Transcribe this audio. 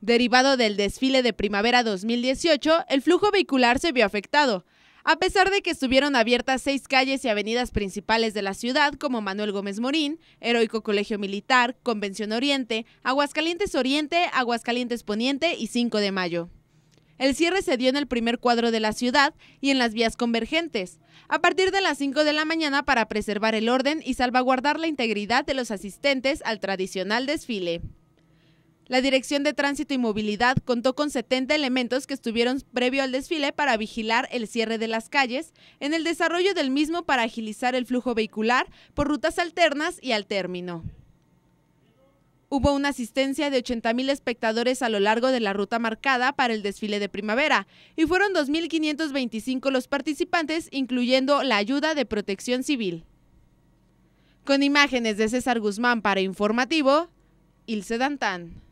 Derivado del desfile de primavera 2018, el flujo vehicular se vio afectado. A pesar de que estuvieron abiertas seis calles y avenidas principales de la ciudad, como Manuel Gómez Morín, Heroico Colegio Militar, Convención Oriente, Aguascalientes Oriente, Aguascalientes Poniente y 5 de Mayo. El cierre se dio en el primer cuadro de la ciudad y en las vías convergentes, a partir de las 5 de la mañana para preservar el orden y salvaguardar la integridad de los asistentes al tradicional desfile. La Dirección de Tránsito y Movilidad contó con 70 elementos que estuvieron previo al desfile para vigilar el cierre de las calles, en el desarrollo del mismo para agilizar el flujo vehicular por rutas alternas y al término. Hubo una asistencia de 80.000 espectadores a lo largo de la ruta marcada para el desfile de primavera y fueron 2.525 los participantes, incluyendo la ayuda de protección civil. Con imágenes de César Guzmán para Informativo, Ilse Dantán.